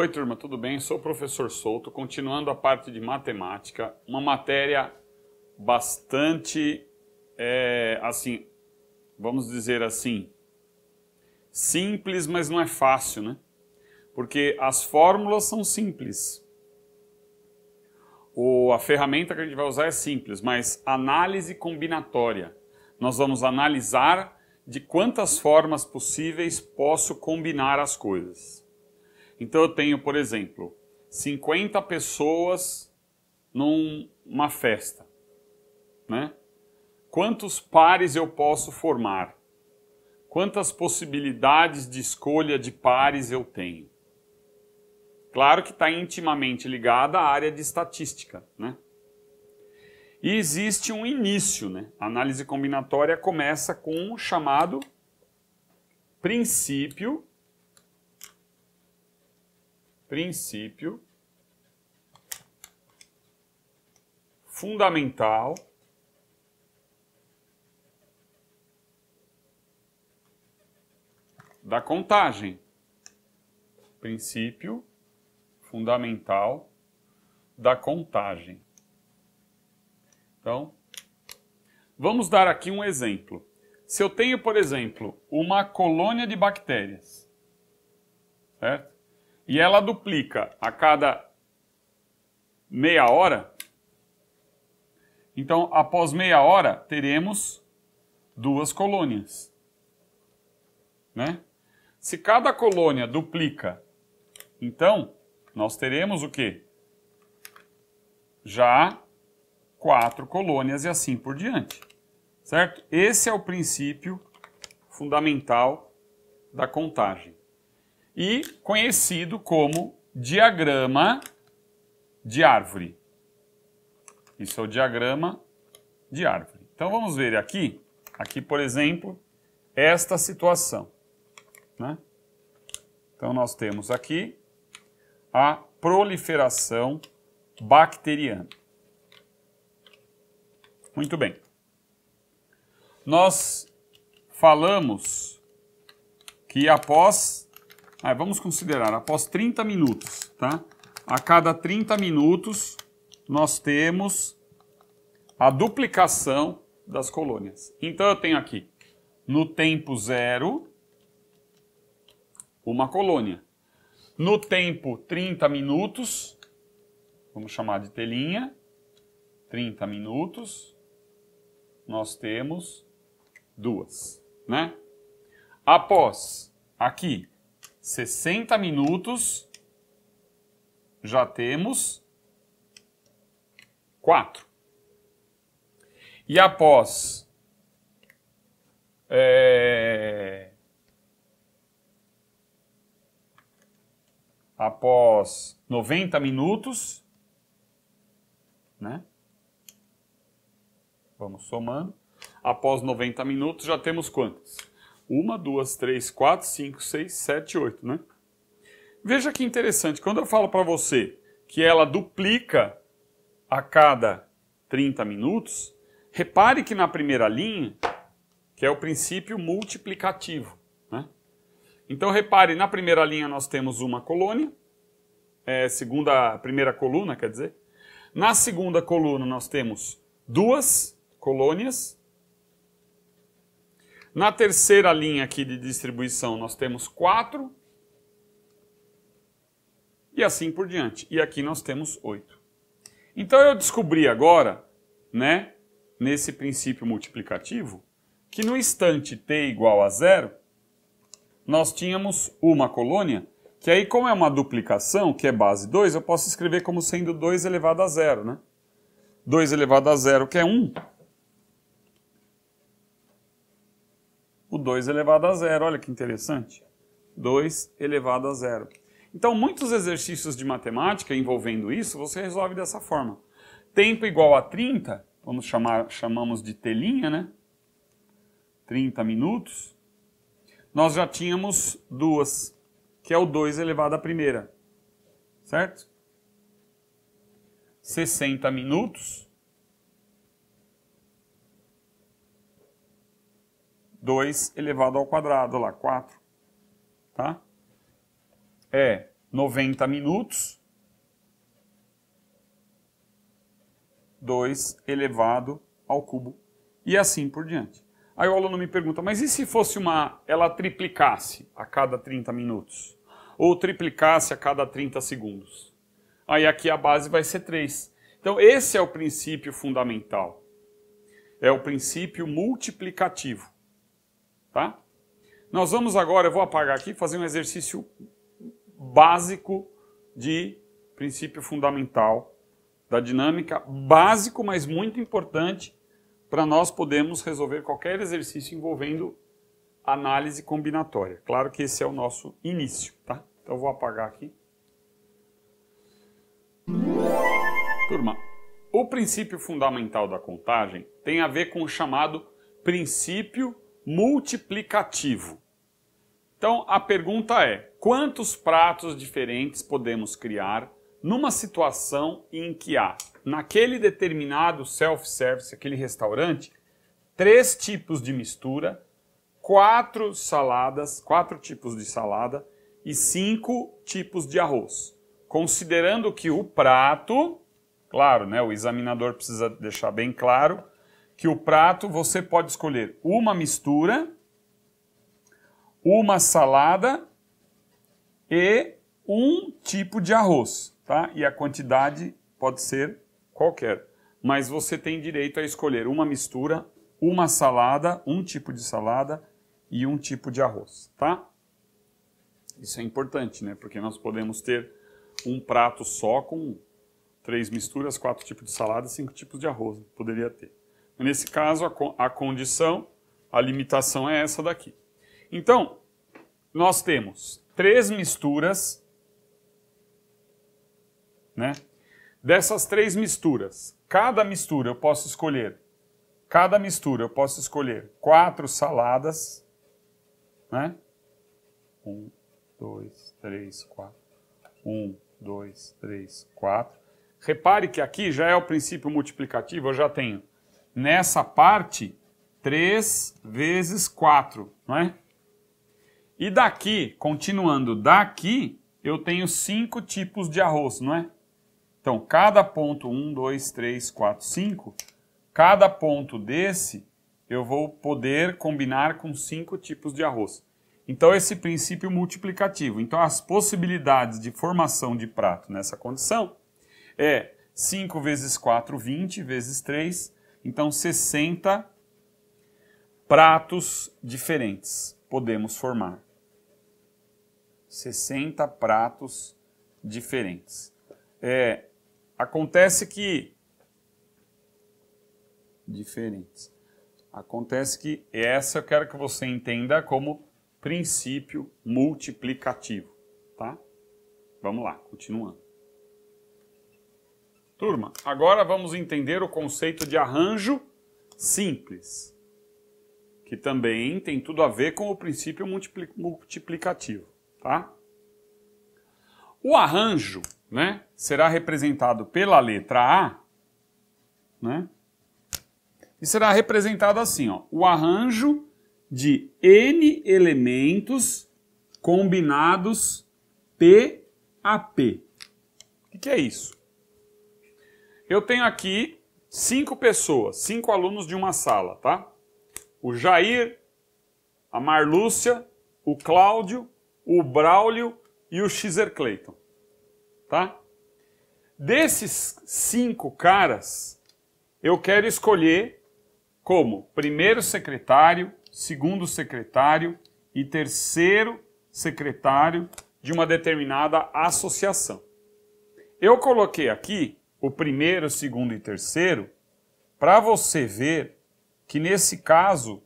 Oi, turma, tudo bem? Sou o professor Souto, continuando a parte de matemática, uma matéria bastante, é, assim, vamos dizer assim, simples, mas não é fácil, né? Porque as fórmulas são simples. O, a ferramenta que a gente vai usar é simples, mas análise combinatória. Nós vamos analisar de quantas formas possíveis posso combinar as coisas. Então eu tenho, por exemplo, 50 pessoas numa festa, né? Quantos pares eu posso formar? Quantas possibilidades de escolha de pares eu tenho? Claro que está intimamente ligada à área de estatística, né? E existe um início, né? A análise combinatória começa com o um chamado princípio princípio fundamental da contagem. Princípio fundamental da contagem. Então, vamos dar aqui um exemplo. Se eu tenho, por exemplo, uma colônia de bactérias, certo? e ela duplica a cada meia hora, então após meia hora teremos duas colônias. Né? Se cada colônia duplica, então nós teremos o quê? Já quatro colônias e assim por diante. Certo? Esse é o princípio fundamental da contagem e conhecido como diagrama de árvore. Isso é o diagrama de árvore. Então vamos ver aqui, aqui por exemplo, esta situação. Né? Então nós temos aqui a proliferação bacteriana. Muito bem. Nós falamos que após Aí, vamos considerar, após 30 minutos, tá? A cada 30 minutos, nós temos a duplicação das colônias. Então, eu tenho aqui, no tempo zero, uma colônia. No tempo 30 minutos, vamos chamar de telinha, 30 minutos, nós temos duas, né? Após, aqui, 60 minutos, já temos 4. E após é, após 90 minutos, né? Vamos somando. Após 90 minutos já temos quantos uma, duas, três, quatro, cinco, seis, sete, oito, né? Veja que interessante, quando eu falo para você que ela duplica a cada 30 minutos, repare que na primeira linha, que é o princípio multiplicativo. Né? Então repare, na primeira linha nós temos uma colônia, é, segunda, primeira coluna, quer dizer. Na segunda coluna nós temos duas colônias, na terceira linha aqui de distribuição, nós temos 4 e assim por diante. E aqui nós temos 8. Então eu descobri agora, né, nesse princípio multiplicativo, que no instante t igual a zero, nós tínhamos uma colônia, que aí como é uma duplicação, que é base 2, eu posso escrever como sendo 2 elevado a zero, né? 2 elevado a zero, que é 1, 2 elevado a zero. Olha que interessante. 2 elevado a zero. Então, muitos exercícios de matemática envolvendo isso, você resolve dessa forma. Tempo igual a 30, vamos chamar, chamamos de T', né? 30 minutos. Nós já tínhamos duas, que é o 2 elevado à primeira, certo? 60 minutos 2 elevado ao quadrado, olha lá, 4, tá? É 90 minutos, 2 elevado ao cubo e assim por diante. Aí o aluno me pergunta, mas e se fosse uma, ela triplicasse a cada 30 minutos? Ou triplicasse a cada 30 segundos? Aí aqui a base vai ser 3. Então esse é o princípio fundamental. É o princípio multiplicativo. Tá? Nós vamos agora, eu vou apagar aqui, fazer um exercício básico de princípio fundamental da dinâmica, básico, mas muito importante para nós podermos resolver qualquer exercício envolvendo análise combinatória. Claro que esse é o nosso início, tá? Então eu vou apagar aqui. Turma, o princípio fundamental da contagem tem a ver com o chamado princípio multiplicativo. Então a pergunta é: quantos pratos diferentes podemos criar numa situação em que há, naquele determinado self-service, aquele restaurante, três tipos de mistura, quatro saladas, quatro tipos de salada e cinco tipos de arroz? Considerando que o prato, claro, né, o examinador precisa deixar bem claro que o prato você pode escolher uma mistura, uma salada e um tipo de arroz, tá? E a quantidade pode ser qualquer, mas você tem direito a escolher uma mistura, uma salada, um tipo de salada e um tipo de arroz, tá? Isso é importante, né? Porque nós podemos ter um prato só com três misturas, quatro tipos de salada, cinco tipos de arroz, poderia ter. Nesse caso, a, a condição, a limitação é essa daqui. Então, nós temos três misturas, né? Dessas três misturas, cada mistura eu posso escolher, cada mistura eu posso escolher quatro saladas, né? Um, dois, três, quatro. Um, dois, três, quatro. Repare que aqui já é o princípio multiplicativo, eu já tenho nessa parte 3 vezes 4, não é? E daqui, continuando daqui, eu tenho cinco tipos de arroz, não é? Então, cada ponto, 1, 2, 3, 4, 5, cada ponto desse eu vou poder combinar com cinco tipos de arroz. Então, esse princípio multiplicativo. Então, as possibilidades de formação de prato nessa condição é 5 vezes 4, 20, vezes 3, então, 60 pratos diferentes podemos formar. 60 pratos diferentes. É, acontece que. Diferentes. Acontece que essa eu quero que você entenda como princípio multiplicativo, tá? Vamos lá, continuando. Turma, agora vamos entender o conceito de arranjo simples, que também tem tudo a ver com o princípio multiplicativo, tá? O arranjo, né, será representado pela letra A, né? E será representado assim, ó, o arranjo de n elementos combinados P a P. O que é isso? Eu tenho aqui cinco pessoas, cinco alunos de uma sala, tá? O Jair, a Marlúcia, o Cláudio, o Braulio e o Xer Clayton, tá? Desses cinco caras, eu quero escolher como primeiro secretário, segundo secretário e terceiro secretário de uma determinada associação. Eu coloquei aqui o primeiro, o segundo e o terceiro, para você ver que nesse caso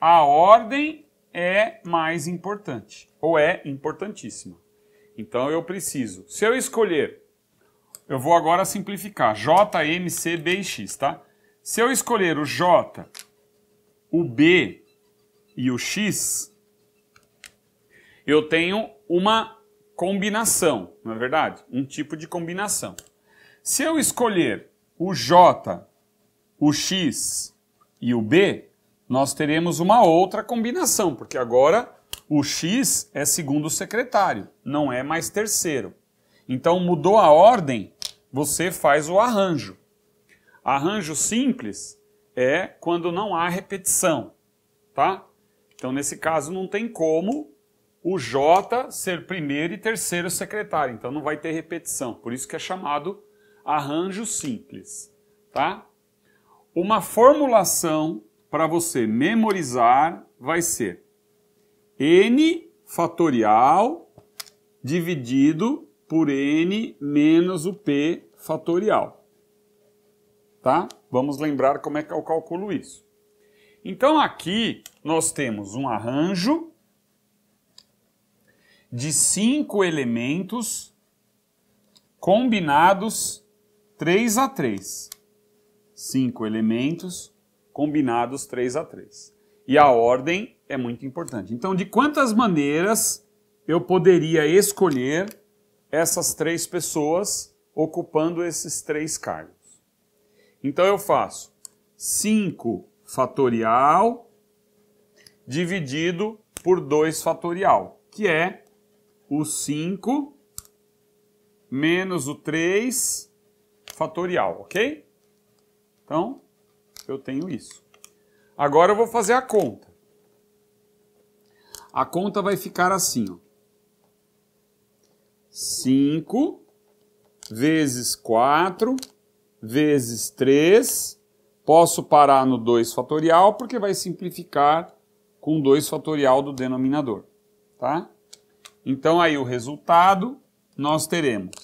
a ordem é mais importante, ou é importantíssima. Então eu preciso, se eu escolher, eu vou agora simplificar, J, M, C, B e X, tá? Se eu escolher o J, o B e o X, eu tenho uma combinação, não é verdade? Um tipo de combinação. Se eu escolher o J, o X e o B, nós teremos uma outra combinação, porque agora o X é segundo secretário, não é mais terceiro. Então mudou a ordem, você faz o arranjo. Arranjo simples é quando não há repetição, tá? Então nesse caso não tem como o J ser primeiro e terceiro secretário, então não vai ter repetição. Por isso que é chamado arranjo simples, tá? Uma formulação para você memorizar vai ser n fatorial dividido por n menos o p fatorial. Tá? Vamos lembrar como é que eu calculo isso. Então aqui nós temos um arranjo de cinco elementos combinados 3 a 3. Cinco elementos combinados 3 a 3. E a ordem é muito importante. Então, de quantas maneiras eu poderia escolher essas três pessoas ocupando esses três cargos? Então, eu faço 5 fatorial dividido por 2 fatorial, que é o 5 menos o 3 fatorial, ok? Então, eu tenho isso. Agora eu vou fazer a conta. A conta vai ficar assim, ó. 5 vezes 4 vezes 3. Posso parar no 2 fatorial porque vai simplificar com 2 fatorial do denominador, tá? Então aí o resultado nós teremos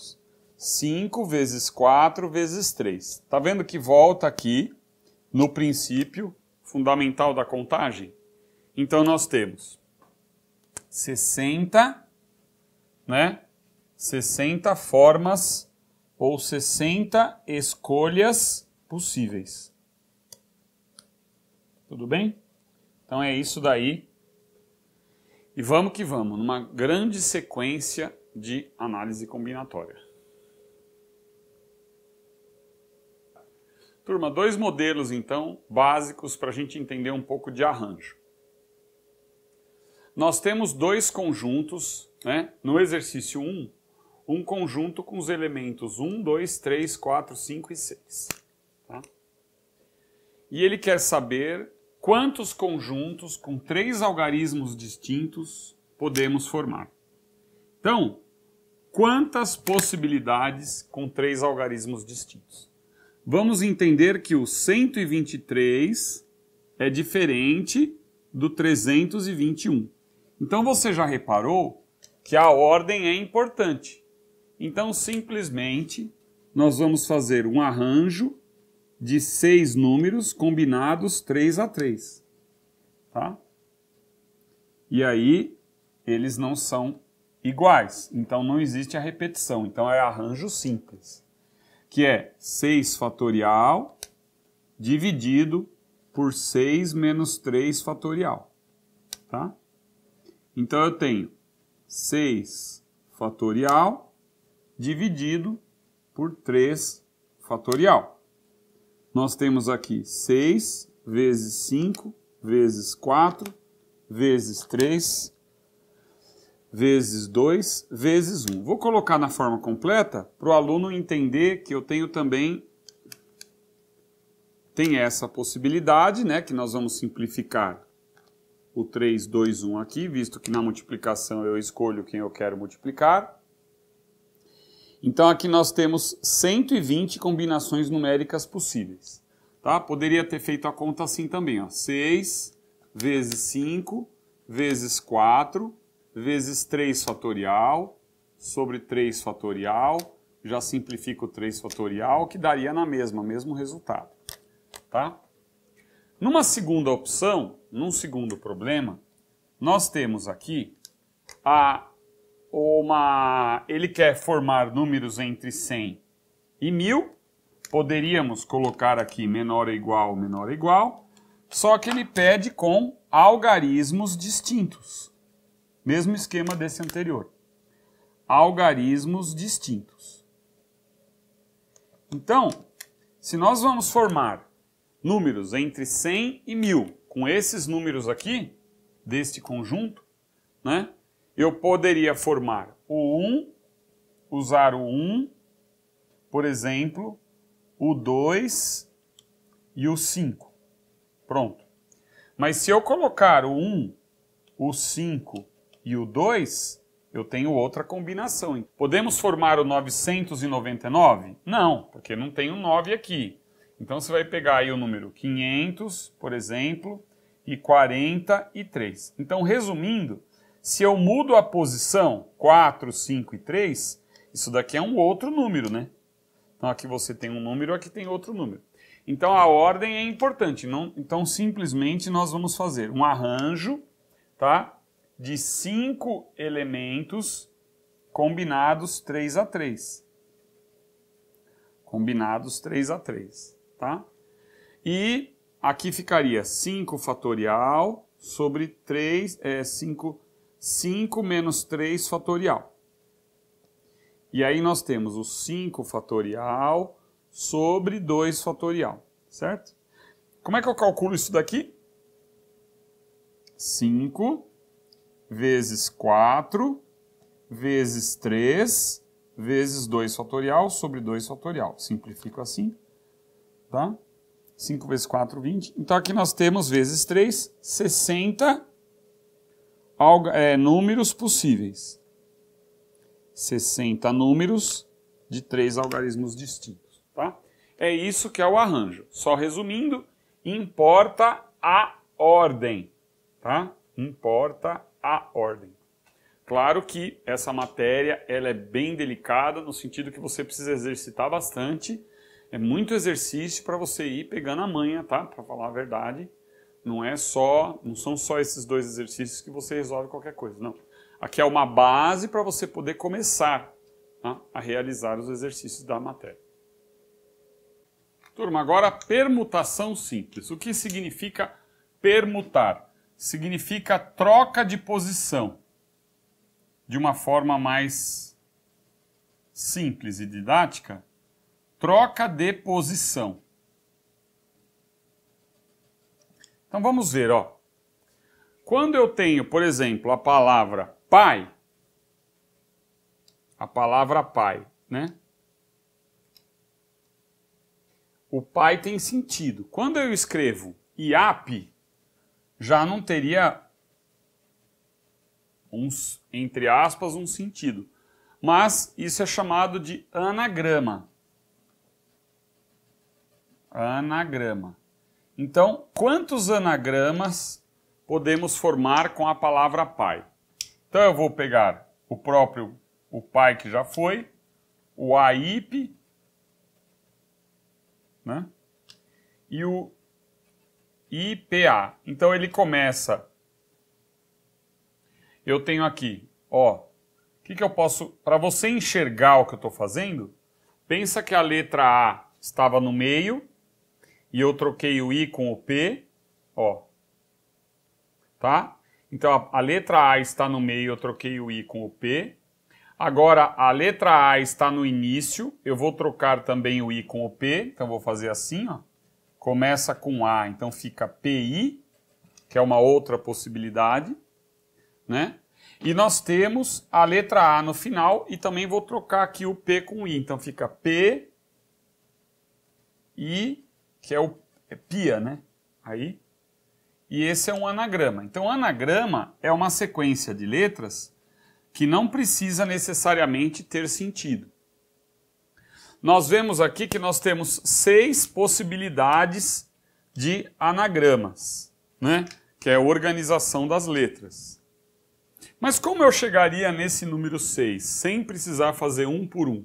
5 vezes 4 vezes 3. Tá vendo que volta aqui no princípio fundamental da contagem? Então nós temos 60, né? 60 formas ou 60 escolhas possíveis. Tudo bem? Então é isso daí. E vamos que vamos, numa grande sequência de análise combinatória. Turma, dois modelos então básicos para a gente entender um pouco de arranjo. Nós temos dois conjuntos, né? No exercício 1, um, conjunto com os elementos 1, 2, 3, 4, 5 e 6. Tá? E ele quer saber quantos conjuntos com três algarismos distintos podemos formar. Então, quantas possibilidades com três algarismos distintos? vamos entender que o 123 é diferente do 321. Então você já reparou que a ordem é importante. Então simplesmente nós vamos fazer um arranjo de seis números combinados 3 a 3. Tá? E aí eles não são iguais, então não existe a repetição. Então é arranjo simples que é 6 fatorial dividido por 6 menos 3 fatorial, tá? Então eu tenho 6 fatorial dividido por 3 fatorial. Nós temos aqui 6 vezes 5 vezes 4 vezes 3 vezes 2 vezes 1. Vou colocar na forma completa para o aluno entender que eu tenho também tem essa possibilidade, né, que nós vamos simplificar o 3, 2, 1 aqui, visto que na multiplicação eu escolho quem eu quero multiplicar. Então aqui nós temos 120 combinações numéricas possíveis. Tá? Poderia ter feito a conta assim também, ó, 6 vezes 5 vezes 4 vezes 3 fatorial sobre 3 fatorial, já simplifico 3 fatorial, que daria na mesma, mesmo resultado, tá? Numa segunda opção, num segundo problema, nós temos aqui a uma ele quer formar números entre 100 e 1000. Poderíamos colocar aqui menor ou igual, menor ou igual, só que ele pede com algarismos distintos. Mesmo esquema desse anterior. Algarismos distintos. Então, se nós vamos formar números entre 100 e 1000 com esses números aqui, deste conjunto, né, eu poderia formar o 1, usar o 1, por exemplo, o 2 e o 5. Pronto. Mas se eu colocar o 1, o 5 e o 2, eu tenho outra combinação. Podemos formar o 999? Não, porque não tem o 9 aqui. Então você vai pegar aí o número 500, por exemplo, e 43. Então, resumindo, se eu mudo a posição 4, 5 e 3, isso daqui é um outro número, né? Então aqui você tem um número, aqui tem outro número. Então a ordem é importante. Não, então simplesmente nós vamos fazer um arranjo, tá? de cinco elementos combinados 3 a 3. Combinados 3 a 3, tá? E aqui ficaria 5 fatorial sobre 3, é 5, 5 menos 3 fatorial. E aí nós temos o 5 fatorial sobre 2 fatorial, certo? Como é que eu calculo isso daqui? 5 vezes 4 vezes 3 vezes 2 fatorial sobre 2 fatorial. Simplifico assim, tá? 5 vezes 4, 20. Então aqui nós temos vezes 3, 60 é, números possíveis. 60 números de três algarismos distintos, tá? É isso que é o arranjo. Só resumindo, importa a ordem, tá? importa a ordem. Claro que essa matéria ela é bem delicada no sentido que você precisa exercitar bastante. É muito exercício para você ir pegando a manha, tá? Para falar a verdade, não é só, não são só esses dois exercícios que você resolve qualquer coisa, não. Aqui é uma base para você poder começar tá? a realizar os exercícios da matéria. Turma, agora permutação simples. O que significa permutar? significa troca de posição de uma forma mais simples e didática, troca de posição. Então vamos ver, ó. Quando eu tenho, por exemplo, a palavra pai, a palavra pai, né? O pai tem sentido. Quando eu escrevo IAP, já não teria uns entre aspas, um sentido. Mas isso é chamado de anagrama. Anagrama. Então, quantos anagramas podemos formar com a palavra pai? Então, eu vou pegar o próprio o pai que já foi, o AIP, né? E o IPA. Então ele começa. Eu tenho aqui, ó, o que, que eu posso. Para você enxergar o que eu estou fazendo, pensa que a letra A estava no meio e eu troquei o I com o P, ó. Tá? Então a, a, letra A está no meio, eu troquei o I com o P. Agora a letra A está no início, eu vou trocar também o I com o P, então eu vou fazer assim, ó começa com A, então fica PI, que é uma outra possibilidade, né? E nós temos a letra A no final e também vou trocar aqui o P com I, então fica P, I, que é o é PIA, né? Aí. E esse é um anagrama. Então, anagrama é uma sequência de letras que não precisa necessariamente ter sentido nós vemos aqui que nós temos seis possibilidades de anagramas, né? que é a organização das letras. Mas como eu chegaria nesse número 6 sem precisar fazer um por um?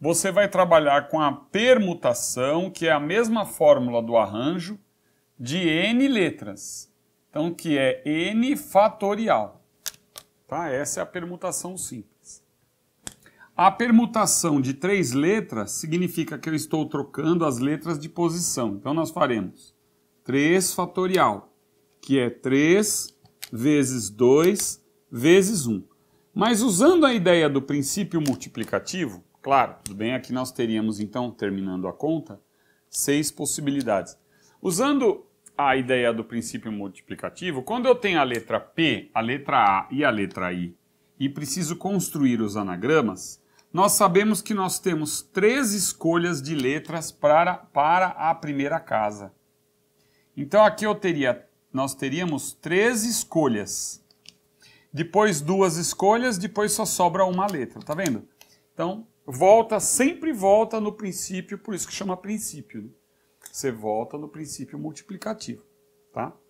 Você vai trabalhar com a permutação, que é a mesma fórmula do arranjo, de n letras. Então, que é n fatorial. Tá? Essa é a permutação simples. A permutação de três letras significa que eu estou trocando as letras de posição. Então, nós faremos 3 fatorial, que é 3 vezes 2 vezes 1. Mas usando a ideia do princípio multiplicativo, claro, tudo bem, aqui nós teríamos então, terminando a conta, seis possibilidades. Usando a ideia do princípio multiplicativo, quando eu tenho a letra P, a letra A e a letra I e preciso construir os anagramas, nós sabemos que nós temos três escolhas de letras para, para a primeira casa. Então aqui eu teria, nós teríamos três escolhas. Depois duas escolhas, depois só sobra uma letra, tá vendo? Então, volta, sempre volta no princípio, por isso que chama princípio. Né? Você volta no princípio multiplicativo, tá?